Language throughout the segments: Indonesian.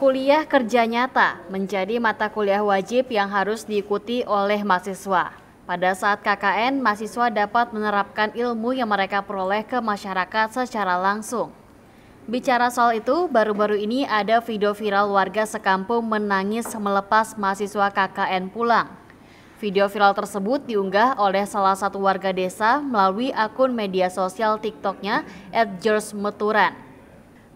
Kuliah kerja nyata menjadi mata kuliah wajib yang harus diikuti oleh mahasiswa. Pada saat KKN, mahasiswa dapat menerapkan ilmu yang mereka peroleh ke masyarakat secara langsung. Bicara soal itu, baru-baru ini ada video viral warga sekampung menangis melepas mahasiswa KKN pulang. Video viral tersebut diunggah oleh salah satu warga desa melalui akun media sosial TikToknya Meturan.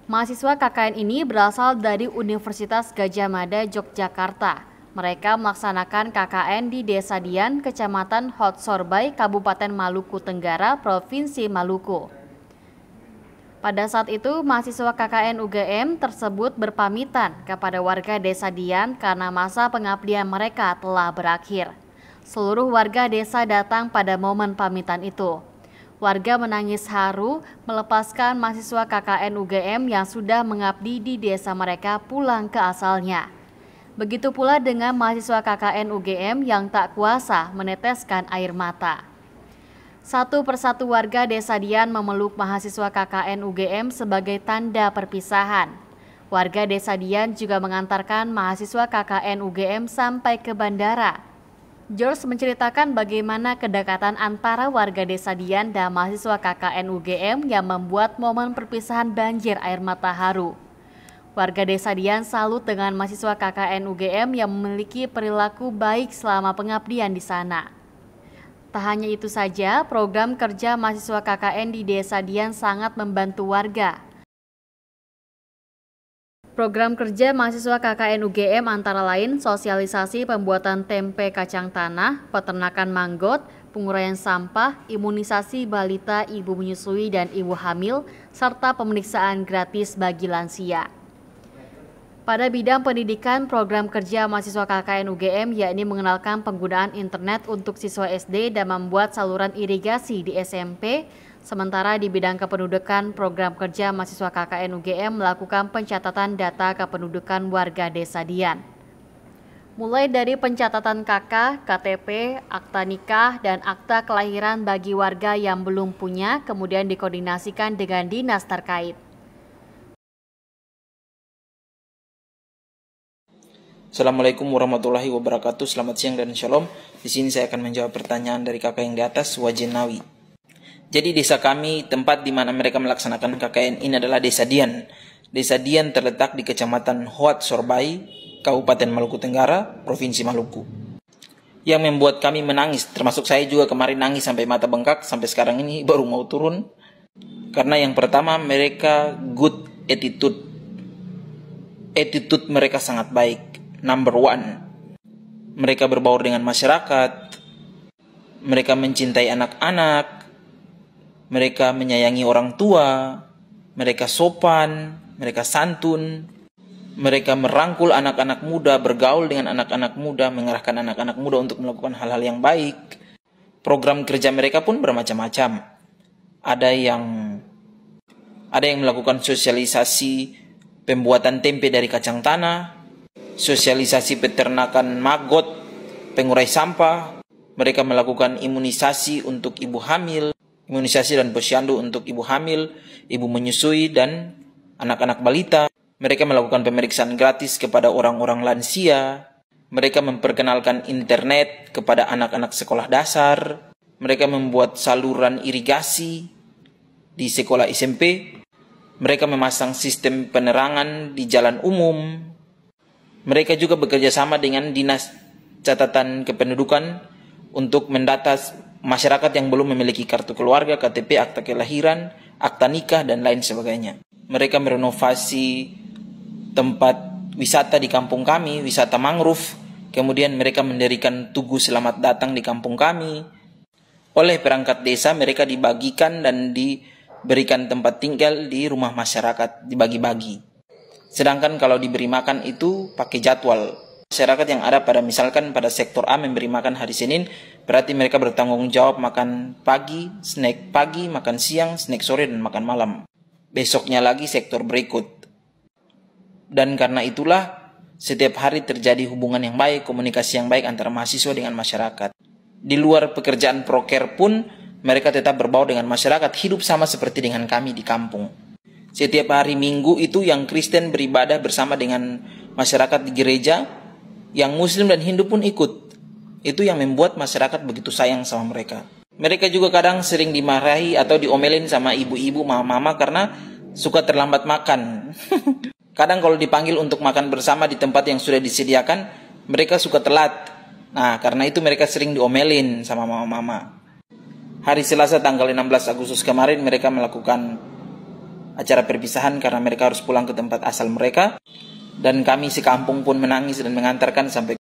Mahasiswa KKN ini berasal dari Universitas Gajah Mada, Yogyakarta. Mereka melaksanakan KKN di Desa Dian, Kecamatan Hot Sorbai, Kabupaten Maluku Tenggara, Provinsi Maluku. Pada saat itu, mahasiswa KKN UGM tersebut berpamitan kepada warga Desa Dian karena masa pengabdian mereka telah berakhir. Seluruh warga desa datang pada momen pamitan itu. Warga menangis haru melepaskan mahasiswa KKN UGM yang sudah mengabdi di desa mereka pulang ke asalnya. Begitu pula dengan mahasiswa KKN UGM yang tak kuasa meneteskan air mata. Satu persatu warga desa Dian memeluk mahasiswa KKN UGM sebagai tanda perpisahan. Warga desa Dian juga mengantarkan mahasiswa KKN UGM sampai ke bandara George menceritakan bagaimana kedekatan antara warga desa Dian dan mahasiswa KKN UGM yang membuat momen perpisahan banjir air mata haru. Warga desa Dian salut dengan mahasiswa KKN UGM yang memiliki perilaku baik selama pengabdian di sana. Tak hanya itu saja, program kerja mahasiswa KKN di desa Dian sangat membantu warga. Program kerja mahasiswa KKN UGM antara lain sosialisasi pembuatan tempe kacang tanah, peternakan manggot, penguraian sampah, imunisasi balita ibu menyusui dan ibu hamil, serta pemeriksaan gratis bagi lansia. Pada bidang pendidikan, program kerja mahasiswa KKN UGM yakni mengenalkan penggunaan internet untuk siswa SD dan membuat saluran irigasi di SMP, Sementara di bidang kependudukan, program kerja mahasiswa KKN UGM melakukan pencatatan data kependudukan warga desa Dian. Mulai dari pencatatan KK, KTP, akta nikah, dan akta kelahiran bagi warga yang belum punya, kemudian dikoordinasikan dengan dinas terkait. Assalamualaikum warahmatullahi wabarakatuh. Selamat siang dan shalom. Di sini saya akan menjawab pertanyaan dari kakak yang di atas, Nawi. Jadi desa kami, tempat di mana mereka melaksanakan KKN ini adalah Desa Dian. Desa Dian terletak di Kecamatan Hoat Sorbai, Kabupaten Maluku Tenggara, Provinsi Maluku. Yang membuat kami menangis, termasuk saya juga kemarin nangis sampai mata bengkak, sampai sekarang ini baru mau turun. Karena yang pertama mereka good attitude. Attitude mereka sangat baik. Number one, mereka berbaur dengan masyarakat, mereka mencintai anak-anak, mereka menyayangi orang tua, mereka sopan, mereka santun, mereka merangkul anak-anak muda, bergaul dengan anak-anak muda, mengarahkan anak-anak muda untuk melakukan hal-hal yang baik. Program kerja mereka pun bermacam-macam. Ada yang ada yang melakukan sosialisasi pembuatan tempe dari kacang tanah, sosialisasi peternakan maggot, pengurai sampah, mereka melakukan imunisasi untuk ibu hamil, imunisasi dan posyandu untuk ibu hamil, ibu menyusui, dan anak-anak balita. Mereka melakukan pemeriksaan gratis kepada orang-orang lansia. Mereka memperkenalkan internet kepada anak-anak sekolah dasar. Mereka membuat saluran irigasi di sekolah SMP. Mereka memasang sistem penerangan di jalan umum. Mereka juga bekerja sama dengan Dinas Catatan Kependudukan untuk mendata masyarakat yang belum memiliki kartu keluarga, KTP, akta kelahiran, akta nikah, dan lain sebagainya. Mereka merenovasi tempat wisata di kampung kami, wisata mangrove, kemudian mereka mendirikan tugu selamat datang di kampung kami. Oleh perangkat desa, mereka dibagikan dan diberikan tempat tinggal di rumah masyarakat, dibagi-bagi. Sedangkan kalau diberi makan itu pakai jadwal. Masyarakat yang ada pada misalkan pada sektor A memberi makan hari Senin, Berarti mereka bertanggung jawab makan pagi, snack pagi, makan siang, snack sore, dan makan malam. Besoknya lagi sektor berikut. Dan karena itulah, setiap hari terjadi hubungan yang baik, komunikasi yang baik antara mahasiswa dengan masyarakat. Di luar pekerjaan proker pun, mereka tetap berbau dengan masyarakat, hidup sama seperti dengan kami di kampung. Setiap hari Minggu itu yang Kristen beribadah bersama dengan masyarakat di gereja, yang Muslim dan Hindu pun ikut itu yang membuat masyarakat begitu sayang sama mereka. Mereka juga kadang sering dimarahi atau diomelin sama ibu-ibu mama-mama karena suka terlambat makan. kadang kalau dipanggil untuk makan bersama di tempat yang sudah disediakan, mereka suka telat. Nah, karena itu mereka sering diomelin sama mama-mama. Hari Selasa tanggal 16 Agustus kemarin mereka melakukan acara perpisahan karena mereka harus pulang ke tempat asal mereka dan kami si kampung pun menangis dan mengantarkan sampai